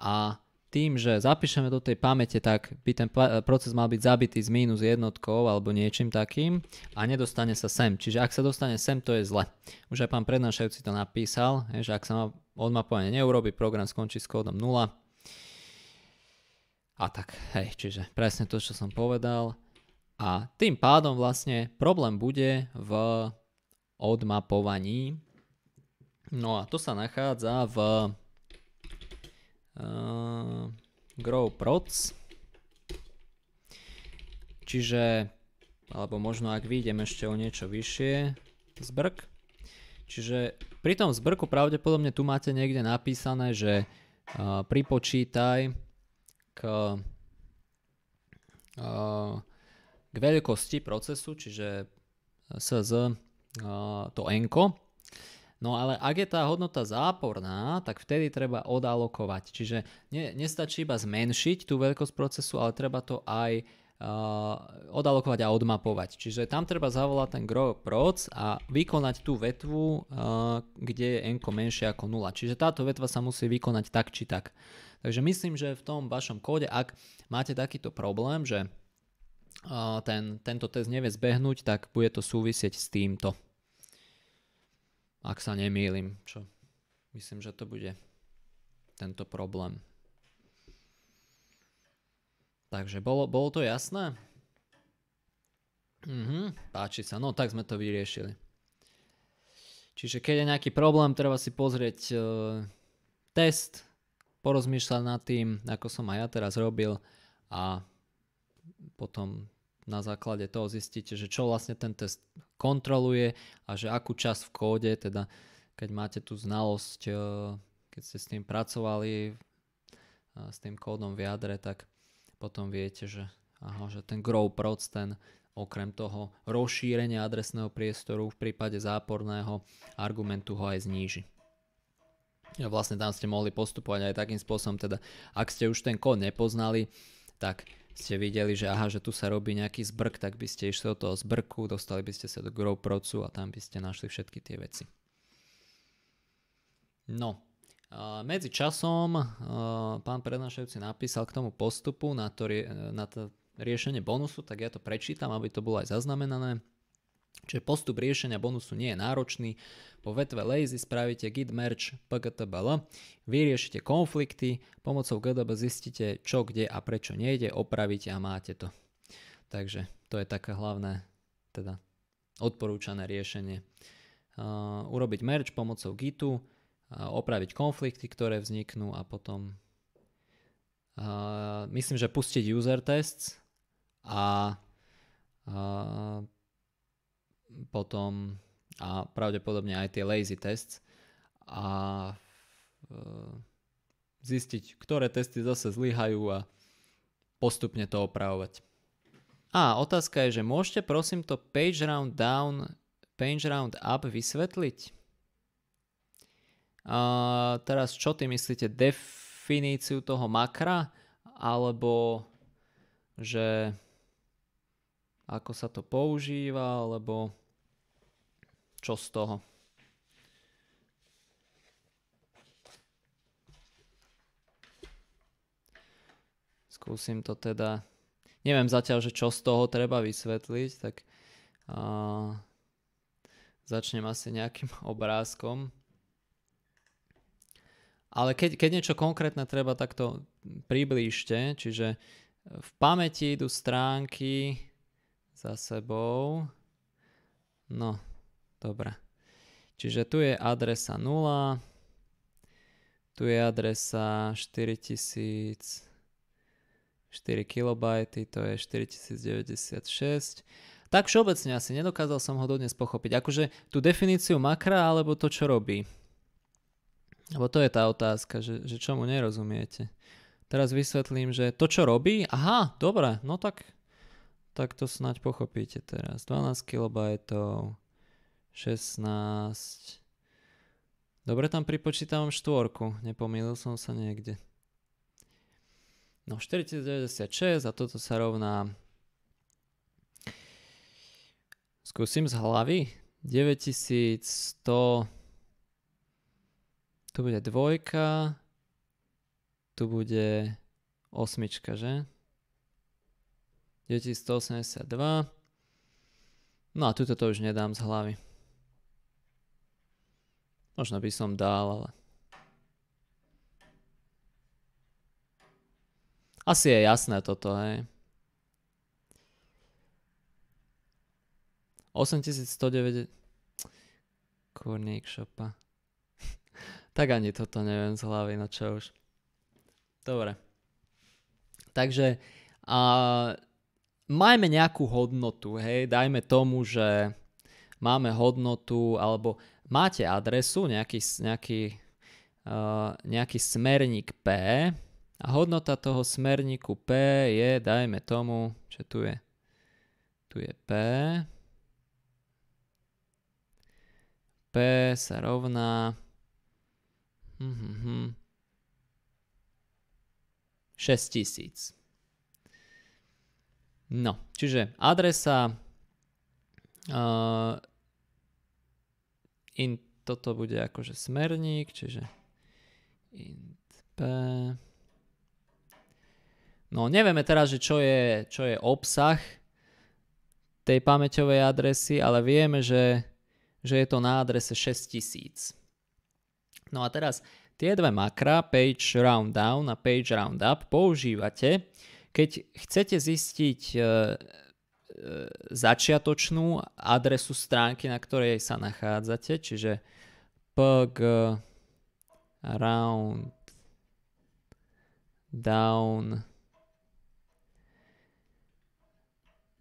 a tým, že zapíšeme do tej pamäte, tak by ten proces mal byť zabitý s mínus jednotkou alebo niečím takým a nedostane sa sem. Čiže ak sa dostane sem, to je zle. Už aj pán prednášajúci to napísal, že ak sa odmapovanie neurobi, program skončí s kódom 0. A tak, hej, čiže presne to, čo som povedal. A tým pádom vlastne problém bude v odmapovaní. No a to sa nachádza v uh, grow proc. Čiže, alebo možno ak vyjdem ešte o niečo vyššie, zbrk. Čiže pri tom zbrku pravdepodobne tu máte niekde napísané, že uh, pripočítaj k uh, k veľkosti procesu, čiže eh, SZ eh, to enko. No ale ak je tá hodnota záporná, tak vtedy treba odalokovať. Čiže ne, nestačí iba zmenšiť tú veľkosť procesu, ale treba to aj uh, odalokovať a odmapovať. Čiže tam treba zavolať ten grow proc a vykonať tú vetvu, uh, kde je n menšie ako 0. Čiže táto vetva sa musí vykonať tak či tak. Takže myslím, že v tom vašom kóde, ak máte takýto problém, že ten, tento test nevie zbehnúť, tak bude to súvisieť s týmto. Ak sa nemýlim, čo myslím, že to bude tento problém. Takže bolo, bolo to jasné? Mhm, páči sa, no tak sme to vyriešili. Čiže keď je nejaký problém, treba si pozrieť e, test, porozmýšľať nad tým, ako som aj ja teraz robil a potom na základe toho zistíte, že čo vlastne ten test kontroluje a že akú časť v kóde, teda keď máte tú znalosť, eh, keď ste s tým pracovali, eh, s tým kódom v jadre, tak potom viete, že, aha, že ten grow proc, ten okrem toho rozšírenia adresného priestoru v prípade záporného argumentu ho aj zníži. A vlastne tam ste mohli postupovať aj takým spôsobom, teda ak ste už ten kód nepoznali, tak ste videli, že aha, že tu sa robí nejaký zbrk, tak by ste išli do toho zbrku, dostali by ste sa do GoProcu a tam by ste našli všetky tie veci. No, medzi časom pán prednášajúci napísal k tomu postupu na to, na to riešenie bonusu, tak ja to prečítam, aby to bolo aj zaznamenané. Čiže postup riešenia bonusu nie je náročný. Po vetve Lazy spravíte git merge pgtbl, vyriešite konflikty, pomocou gdb zistíte čo, kde a prečo nejde, opravíte a máte to. Takže to je také hlavné, teda odporúčané riešenie. Uh, urobiť merge pomocou gitu, uh, opraviť konflikty, ktoré vzniknú a potom uh, myslím, že pustiť user tests a uh, potom a pravdepodobne aj tie lazy tests a e, zistiť, ktoré testy zase zlyhajú a postupne to opravovať. A otázka je, že môžete prosím to page round down, page round up vysvetliť? Uh, teraz čo ty myslíte? Definíciu toho makra? Alebo že ako sa to používa? Alebo čo z toho. Skúsim to teda... Neviem zatiaľ, že čo z toho treba vysvetliť, tak uh, začnem asi nejakým obrázkom. Ale keď, keď niečo konkrétne treba, tak to priblížte. Čiže v pamäti idú stránky za sebou. No, Dobre. Čiže tu je adresa 0, tu je adresa 4000, 4 KB, to je 4096. Tak všeobecne asi nedokázal som ho dodnes pochopiť. Akože tú definíciu makra alebo to, čo robí. Lebo to je tá otázka, že, že čomu nerozumiete. Teraz vysvetlím, že to, čo robí, aha, dobre, no tak, tak to snáď pochopíte teraz. 12 kilobajtov, 16. Dobre, tam pripočítavam štvorku. Nepomýlil som sa niekde. No, 4096 a toto sa rovná... Skúsim z hlavy. 9100... Tu bude dvojka. Tu bude osmička, že? 9182. No a tuto to už nedám z hlavy. Možno by som dal, ale... Asi je jasné toto, hej. 8190... Kurník šopa. tak ani toto neviem z hlavy, no čo už. Dobre. Takže a, majme nejakú hodnotu, hej, dajme tomu, že máme hodnotu, alebo máte adresu, nejaký, nejaký, uh, nejaký smerník P a hodnota toho smerníku P je, dajme tomu, že tu je, tu je P, P sa rovná uh, uh, 6000. No, čiže adresa uh, int toto bude akože smerník, čiže int p. No nevieme teraz, že čo je, čo je obsah tej pamäťovej adresy, ale vieme, že, že je to na adrese 6000. No a teraz tie dve makra, page round down a page round up, používate, keď chcete zistiť e, E, začiatočnú adresu stránky, na ktorej sa nachádzate, čiže pg round down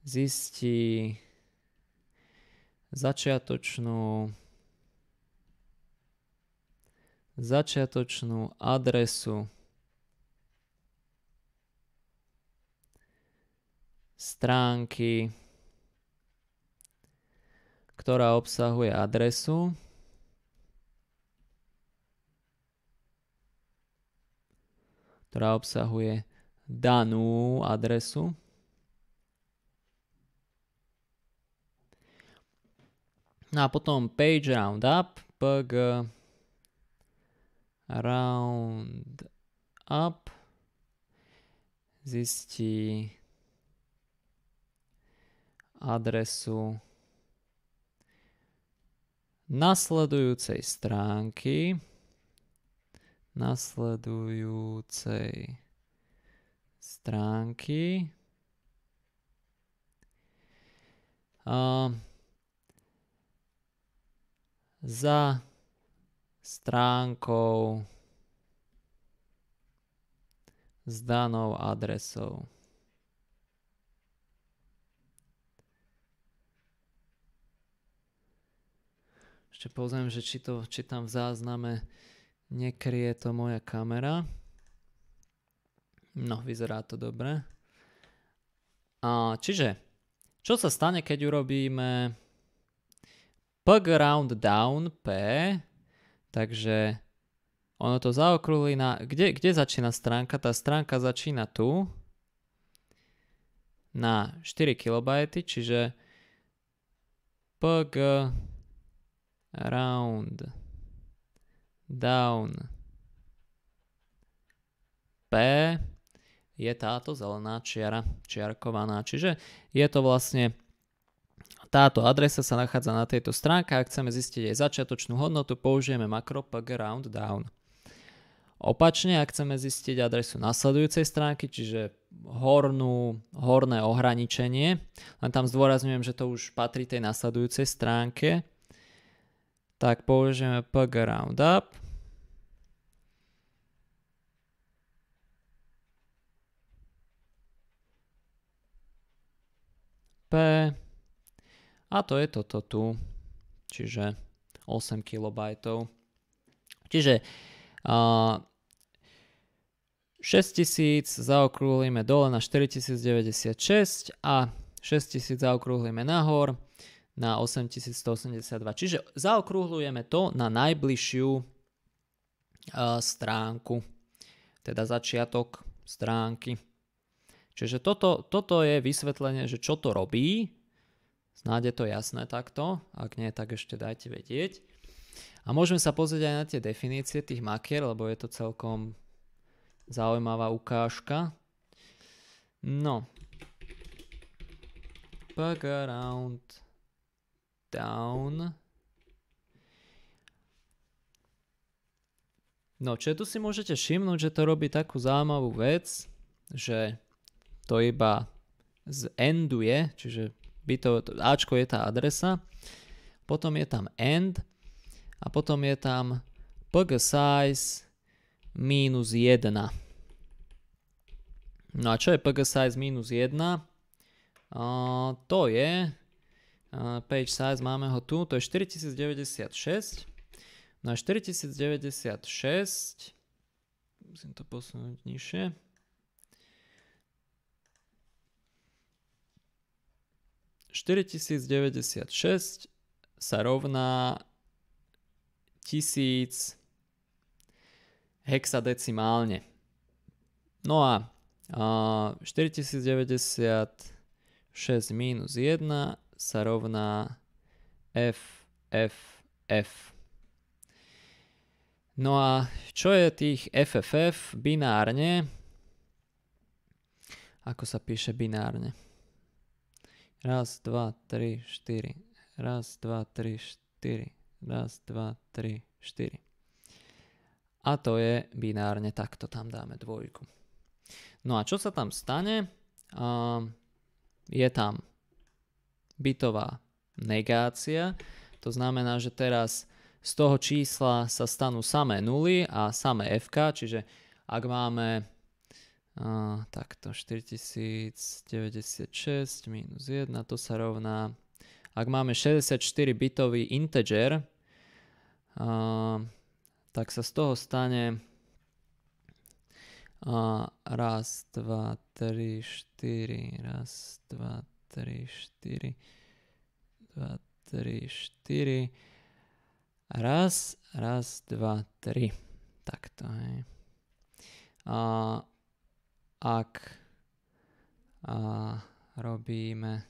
zistí začiatočnú začiatočnú adresu stránky, ktorá obsahuje adresu. ktorá obsahuje danú adresu. No a potom page roundup, pg roundup zistí adresu nasledujúcej stránky nasledujúcej stránky. A za stránkou s danou adresou. Ešte pozriem, že či, to, či tam v zázname nekrie to moja kamera. No, vyzerá to dobre. A, čiže, čo sa stane, keď urobíme pg round down p, takže ono to zaokrúli na... Kde, kde začína stránka? Tá stránka začína tu na 4 KB, čiže pg round, down. P je táto zelená čiara, čiarkovaná. Čiže je to vlastne táto adresa sa nachádza na tejto stránke ak chceme zistiť jej začiatočnú hodnotu, použijeme makro pg round down. Opačne, ak chceme zistiť adresu nasledujúcej stránky, čiže hornú, horné ohraničenie, len tam zdôrazňujem, že to už patrí tej nasledujúcej stránke, tak použijeme pg roundup. P a to je toto tu, čiže 8 KB. Čiže uh, 6000 zaokrúhlime dole na 4096 a 6000 zaokrúhlime nahor na 8182. Čiže zaokrúhľujeme to na najbližšiu e, stránku, teda začiatok stránky. Čiže toto, toto je vysvetlenie, že čo to robí. Snáď je to jasné takto, ak nie, tak ešte dajte vedieť. A môžeme sa pozrieť aj na tie definície tých makier, lebo je to celkom zaujímavá ukážka. No. Background down. No, čo tu si môžete všimnúť, že to robí takú zaujímavú vec, že to iba zenduje, čiže by to, Ačko je tá adresa, potom je tam end a potom je tam pg size minus 1. No a čo je pg size minus 1? Uh, to je page size, máme ho tu, to je 4096. Na 4096, musím to posunúť nižšie, ...4096 sa rovná tisíc hexadecimálne. No a uh, 4096 minus 1 sa rovná f, f, f. No a čo je tých FFF binárne? Ako sa píše binárne? Raz, dva, tri, štyri. Raz, dva, tri, štyri. Raz, dva, tri, štyri. A to je binárne, takto tam dáme dvojku. No a čo sa tam stane? Uh, je tam bytová negácia. To znamená, že teraz z toho čísla sa stanú samé nuly a samé FK, čiže ak máme Uh, takto 4096 minus 1 to sa rovná ak máme 64 bitový integer uh, tak sa z toho stane uh, raz, dva, tri, štyri, raz, dva, 3, 4, 2, 3, 4. Raz, raz, dva, tri. Takto, hej. A ak a robíme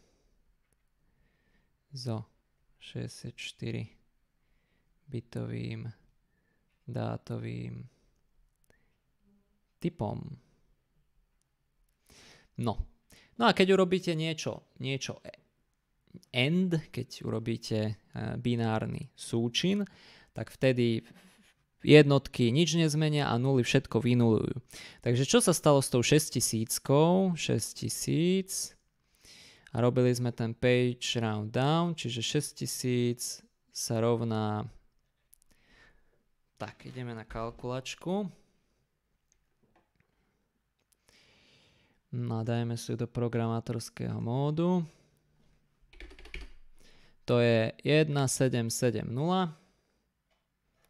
so 64 bitovým dátovým typom. No, No a keď urobíte niečo, niečo e, end, keď urobíte e, binárny súčin, tak vtedy jednotky nič nezmenia a nuly všetko vynulujú. Takže čo sa stalo s tou 6000? 6000 a robili sme ten page round down, čiže 6000 sa rovná... Tak, ideme na kalkulačku. No a dajme si do programátorského módu. To je 1770.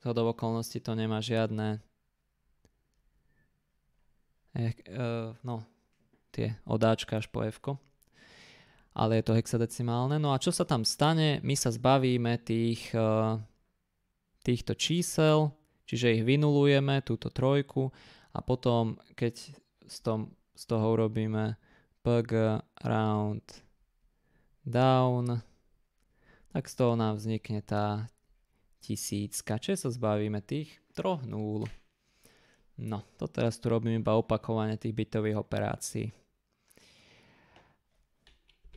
hodov okolností to nemá žiadne eh, eh, no, tie odáčka až po F. -ko. Ale je to hexadecimálne. No a čo sa tam stane? My sa zbavíme tých, eh, týchto čísel, čiže ich vynulujeme, túto trojku a potom, keď s tom z toho urobíme pg round down, tak z toho nám vznikne tá tisícka. Čiže sa zbavíme tých troch núl. No, to teraz tu robím iba opakovanie tých bitových operácií.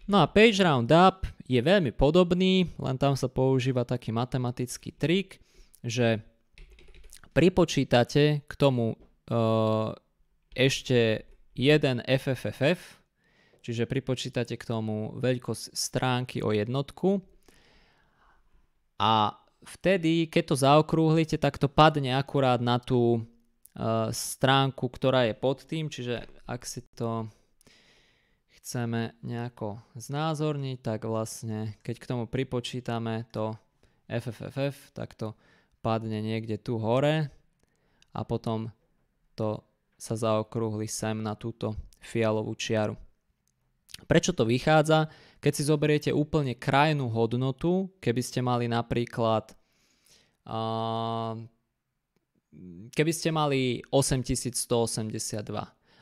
No a page round up je veľmi podobný, len tam sa používa taký matematický trik, že pripočítate k tomu eh, ešte 1 FFFF, čiže pripočítate k tomu veľkosť stránky o jednotku a vtedy, keď to zaokrúhlite, tak to padne akurát na tú uh, stránku, ktorá je pod tým, čiže ak si to chceme nejako znázorniť, tak vlastne keď k tomu pripočítame to FFFF, tak to padne niekde tu hore a potom to sa zaokrúhli sem na túto fialovú čiaru. Prečo to vychádza? Keď si zoberiete úplne krajnú hodnotu, keby ste mali napríklad uh, keby ste mali 8182.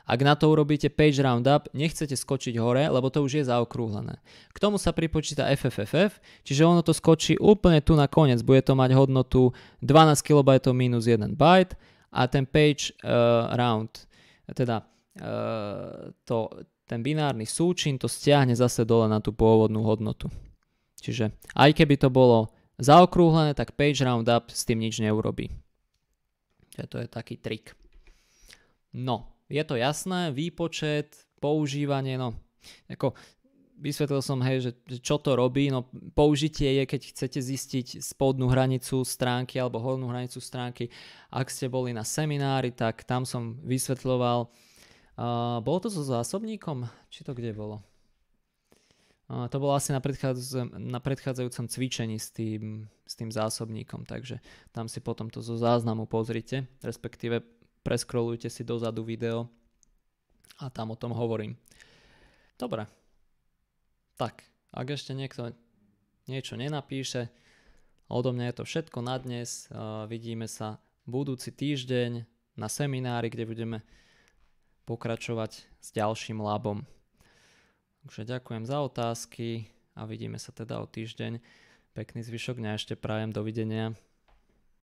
Ak na to urobíte page roundup, nechcete skočiť hore, lebo to už je zaokrúhlené. K tomu sa pripočíta FFFF, čiže ono to skočí úplne tu na koniec. Bude to mať hodnotu 12 KB minus 1 byte a ten page uh, round, teda uh, to, ten binárny súčin to stiahne zase dole na tú pôvodnú hodnotu. Čiže aj keby to bolo zaokrúhlené, tak page roundup s tým nič neurobí. Čiže to je taký trik. No, je to jasné, výpočet, používanie, no. Ako, vysvetlil som, hej, že, čo to robí, no použitie je, keď chcete zistiť spodnú hranicu stránky alebo hornú hranicu stránky. Ak ste boli na seminári, tak tam som vysvetľoval, uh, bolo to so zásobníkom, či to kde bolo? Uh, to bolo asi na, predchádz- na predchádzajúcom cvičení s tým, s tým zásobníkom, takže tam si potom to zo záznamu pozrite, respektíve preskrolujte si dozadu video a tam o tom hovorím. Dobre, tak, ak ešte niekto niečo nenapíše, odo mňa je to všetko na dnes. Uh, vidíme sa budúci týždeň na seminári, kde budeme pokračovať s ďalším labom. Takže ďakujem za otázky a vidíme sa teda o týždeň. Pekný zvyšok dňa ešte prajem. Dovidenia.